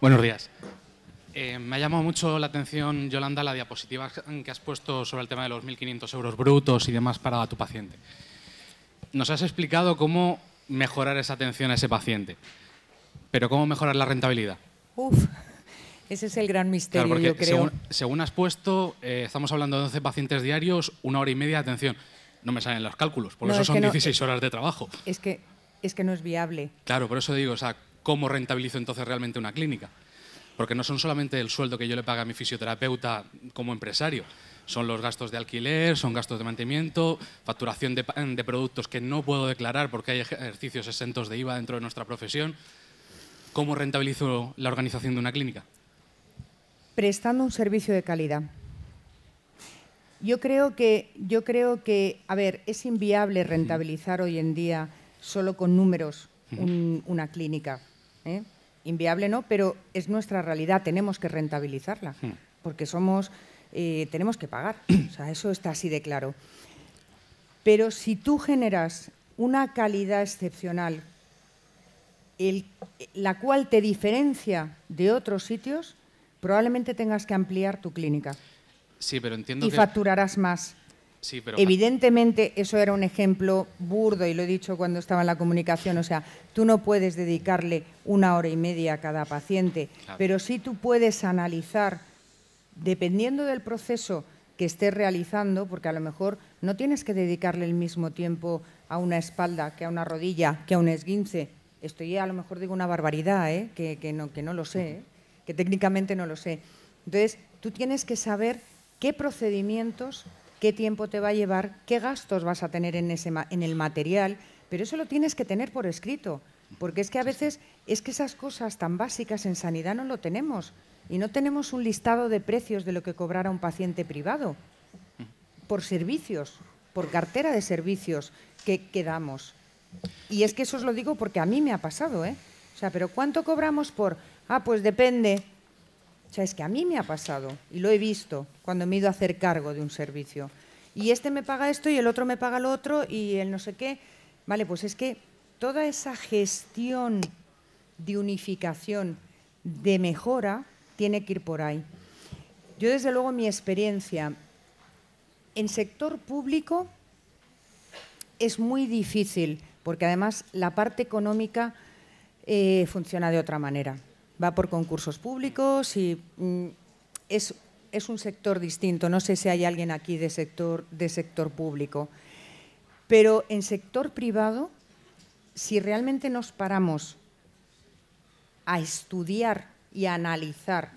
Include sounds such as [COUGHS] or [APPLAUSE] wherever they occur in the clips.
Buenos días. Eh, me ha llamado mucho la atención, Yolanda, la diapositiva que has puesto sobre el tema de los 1.500 euros brutos y demás para tu paciente. Nos has explicado cómo mejorar esa atención a ese paciente, pero ¿cómo mejorar la rentabilidad? Uf, ese es el gran misterio, yo creo. Según, has puesto, eh, estamos hablando de 11 pacientes diarios, una hora y media de atención. No me salen los cálculos, por eso son 16 eh, horas de trabajo. Es que, es que no es viable. Claro, por eso digo, o sea, cómo rentabilizo entonces realmente una clínica. Porque no son solamente el sueldo que yo le pago a mi fisioterapeuta como empresario, son los gastos de alquiler, son gastos de mantenimiento, facturación de, productos que no puedo declarar porque hay ejercicios exentos de IVA dentro de nuestra profesión. ¿Cómo rentabilizo la organización de una clínica? Prestando un servicio de calidad. Yo creo que, yo creo que a ver, es inviable rentabilizar hoy en día solo con números una clínica. ¿eh? inviable no, pero es nuestra realidad, tenemos que rentabilizarla, hmm. porque somos, eh, tenemos que pagar, o sea, [CLEARS THROAT] eso está así de claro. Pero si tú generas una calidad excepcional, la cual te diferencia de otros sitios, probablemente tengas que ampliar tu clínica. Sí, pero entiendo y facturarás más. Evidentemente, eso era un ejemplo burdo y lo he dicho cuando estaba en la comunicación. O sea, tú no puedes dedicarle una hora y media a cada paciente, pero sí tú puedes analizar, dependiendo del proceso que estés realizando, porque a lo mejor no tienes que dedicarle el mismo tiempo a una espalda que a una rodilla, que a un esguince. Esto ya a lo mejor digo una barbaridad, ¿eh? que, no, lo sé, que técnicamente no lo sé. Entonces, tú tienes que saber qué procedimientos qué tiempo te va a llevar, qué gastos vas a tener en, ese, en el material, pero eso lo tienes que tener por escrito, porque es que a veces es que esas cosas tan básicas en sanidad no lo tenemos y no tenemos un listado de precios de lo que cobrará un paciente privado por servicios, por cartera de servicios que, que damos. Y es que eso os lo digo porque a mí me ha pasado, ¿eh? O sea, pero ¿cuánto cobramos por? Ah, pues depende. O sea, es que a mí me ha pasado y lo he visto cuando me he ido a hacer cargo de un servicio. Y este me paga esto y el otro me paga lo otro y el no sé qué. Vale, pues es que toda esa gestión de unificación, de mejora, tiene que ir por ahí. Yo desde luego mi experiencia en sector público es muy difícil, porque además la parte económica eh, funciona de otra manera. Va por concursos públicos y mm, es es un sector distinto, no sé si hay alguien aquí de sector, de sector público, pero en sector privado, si realmente nos paramos a estudiar y analizar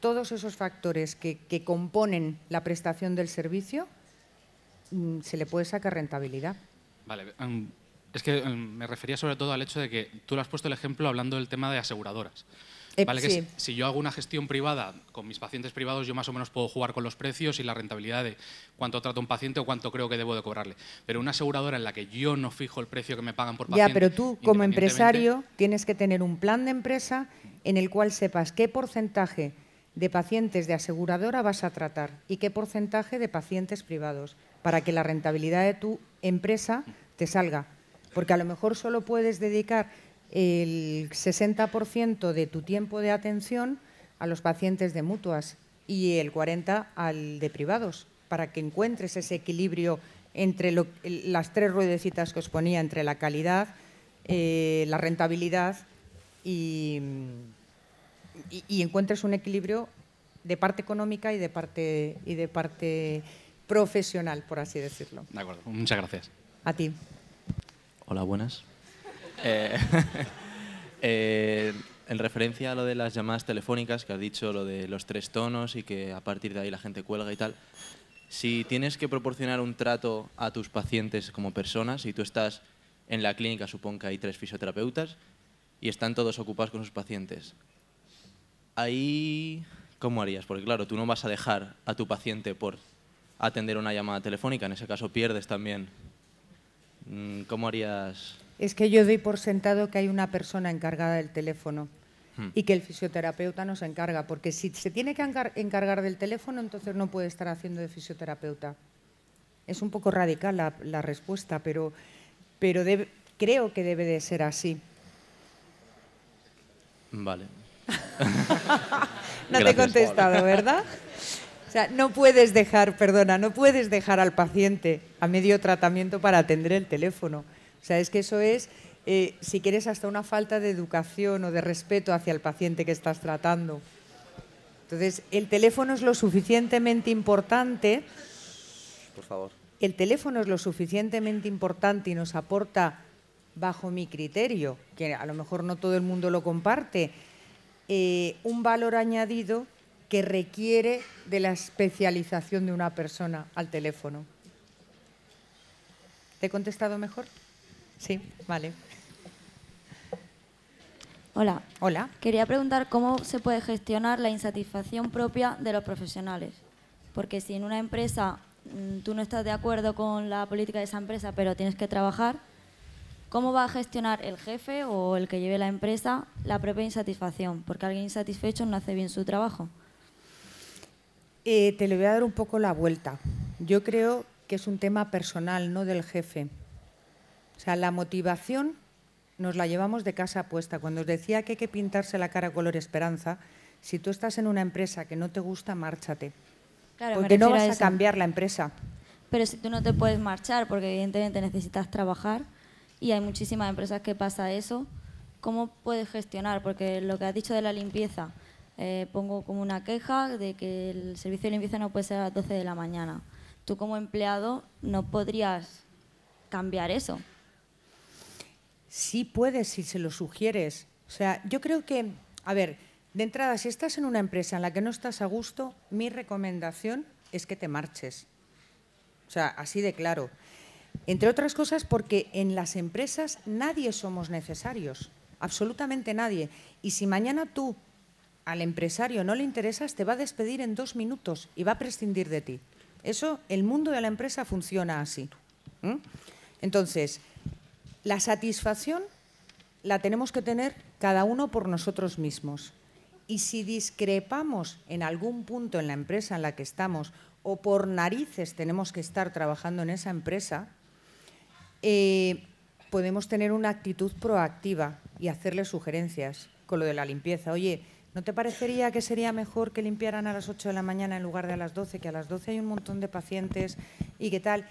todos esos factores que, componen la prestación del servicio, mm, se le puede sacar rentabilidad. Vale, em, es que em, me refería sobre todo al hecho de que tú lo has puesto el ejemplo hablando del tema de aseguradoras. Eh, si yo hago una gestión privada con mis pacientes privados, yo más o menos puedo jugar con los precios y la rentabilidad de cuánto trato un paciente o cuánto creo que debo de cobrarle. Pero una aseguradora en la que yo no fijo el precio que me pagan por paciente. Ya, pero tú como empresario tienes que tener un plan de empresa en el cual sepas qué porcentaje de pacientes de aseguradora vas a tratar y qué porcentaje de pacientes privados para que la rentabilidad de tu empresa te salga. Porque a lo mejor solo puedes dedicar el 60% de tu tiempo de atención a los pacientes de mutuas y el 40% al de privados, para que encuentres ese equilibrio entre las tres ruedecitas que os ponía, entre la calidad, eh, la rentabilidad y, encuentres un equilibrio de parte económica y de parte, y de parte profesional, por así decirlo. De acuerdo, muchas gracias. A ti. Hola, buenas. [LAUGHS] Eh, en referencia a lo de las llamadas telefónicas, que has dicho lo de los tres tonos y que a partir de ahí la gente cuelga y tal, si tienes que proporcionar un trato a tus pacientes como personas, y tú estás en la clínica, supongo que hay tres fisioterapeutas y están todos ocupados con sus pacientes, ahí, ¿cómo harías? Porque claro, tú no vas a dejar a tu paciente por atender una llamada telefónica, en ese caso pierdes también. Mm, ¿Cómo harías es que yo doy por sentado que hay una persona encargada del teléfono hmm. y que el fisioterapeuta no se encarga, porque si se tiene que encargar del teléfono, entonces no puede estar haciendo de fisioterapeuta. Es un poco radical la, respuesta, pero, creo que debe de ser así. Vale. [LAUGHS] no te he contestado, ¿verdad? O sea, no puedes dejar, perdona, no puedes dejar al paciente a medio tratamiento para atender el teléfono sea, es que eso es, eh, si quieres, hasta una falta de educación o de respeto hacia el paciente que estás tratando. Entonces, el teléfono es lo suficientemente importante. Por favor. El teléfono es lo suficientemente importante y nos aporta, bajo mi criterio, que a lo mejor no todo el mundo lo comparte, eh, un valor añadido que requiere de la especialización de una persona al teléfono. ¿Te he contestado mejor? Sí, vale. Hola. Hola. Quería preguntar cómo se puede gestionar la insatisfacción propia de los profesionales. Porque si en una empresa mm, tú no estás de acuerdo con la política de esa empresa, pero tienes que trabajar, ¿cómo va a gestionar el jefe o el que lleve la empresa la propia insatisfacción? Porque alguien insatisfecho no hace bien su trabajo. Eh, te le voy a dar un poco la vuelta. Yo creo que es un tema personal, no del jefe. O sea, la motivación nos la llevamos de casa puesta. Cuando os decía que hay que pintarse la cara color esperanza, si tú estás en una empresa que no te gusta, márchate. Claro, porque no vas a, cambiar la empresa. Pero si tú no te puedes marchar, porque evidentemente necesitas trabajar y hay muchísimas empresas que pasa eso, ¿cómo puedes gestionar? Porque lo que has dicho de la limpieza, eh, pongo como una queja de que el servicio de limpieza no puede ser a las 12 de la mañana. Tú como empleado no podrías cambiar eso. Sí puedes si se lo sugieres. O sea, yo creo que, a ver, de entrada, si estás en una empresa en la que no estás a gusto, mi recomendación es que te marches. O sea, así de claro. Entre otras cosas porque en las empresas nadie somos necesarios, absolutamente nadie. Y si mañana tú al empresario no le interesas, te va a despedir en dos minutos y va a prescindir de ti. Eso, el mundo de la empresa funciona así. Entonces, la satisfacción la tenemos que tener cada uno por nosotros mismos. Y si discrepamos en algún punto en la empresa en la que estamos o por narices tenemos que estar trabajando en esa empresa, eh, podemos tener una actitud proactiva y hacerle sugerencias con lo de la limpieza. Oye, ¿no te parecería que sería mejor que limpiaran a las 8 de la mañana en lugar de a las 12? Que a las 12 hay un montón de pacientes y qué tal.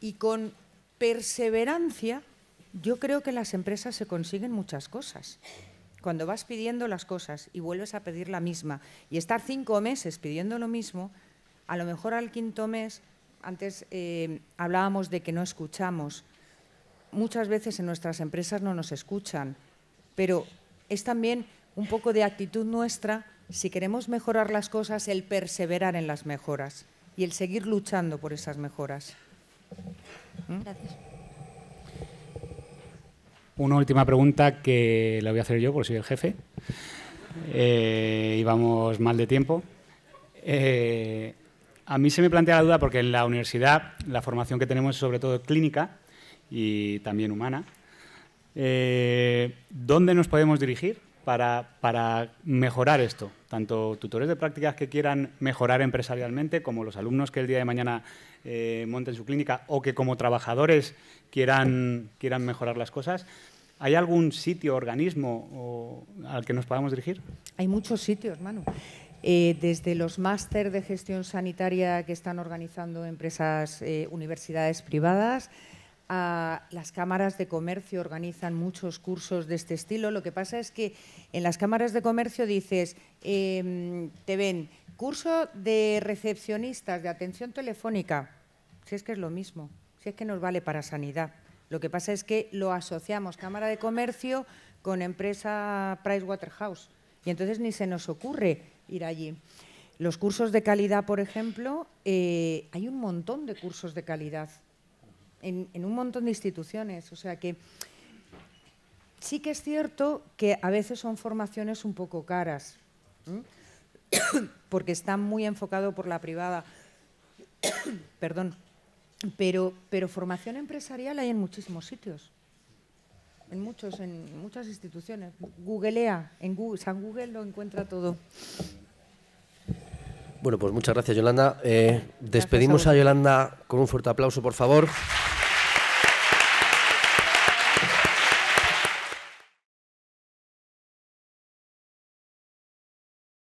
Y con perseverancia yo creo que en las empresas se consiguen muchas cosas. Cuando vas pidiendo las cosas y vuelves a pedir la misma y estar cinco meses pidiendo lo mismo, a lo mejor al quinto mes, antes eh, hablábamos de que no escuchamos. Muchas veces en nuestras empresas no nos escuchan, pero es también un poco de actitud nuestra si queremos mejorar las cosas, el perseverar en las mejoras y el seguir luchando por esas mejoras. ¿Mm? Gracias. Una última pregunta que la voy a hacer yo, porque soy el jefe. y eh, vamos mal de tiempo. Eh, a mí se me plantea la duda porque en la universidad la formación que tenemos es sobre todo clínica y también humana. Eh, ¿Dónde nos podemos dirigir para mejorar esto? tanto tutores de prácticas que quieran mejorar empresarialmente, como los alumnos que el día de mañana eh, monten su clínica o que como trabajadores quieran, quieran mejorar las cosas. ¿Hay algún sitio, organismo al que nos podamos dirigir? Hay muchos sitios, hermano. Eh, desde los máster de gestión sanitaria que están organizando empresas, eh, universidades privadas, las cámaras de comercio organizan muchos cursos de este estilo. Lo que pasa es que en las cámaras de comercio dices, em, te ven curso de recepcionistas de atención telefónica. Si es que es lo mismo, si es que nos vale para sanidad. Lo que pasa es que lo asociamos Cámara de Comercio con empresa Pricewaterhouse y entonces ni se nos ocurre ir allí. Los cursos de calidad, por ejemplo, eh, hay un montón de cursos de calidad en, un montón de instituciones. O sea que sí que es cierto que a veces son formaciones un poco caras, [COUGHS] porque están muy enfocado por la privada. [COUGHS] Perdón. Pero, pero formación empresarial hay en muchísimos sitios. En, muchos, en muchas instituciones. Googlea, en Google, San Google lo encuentra todo. Bueno, pues muchas gracias, Yolanda. Eh, despedimos a, Yolanda con un fuerte aplauso, por favor.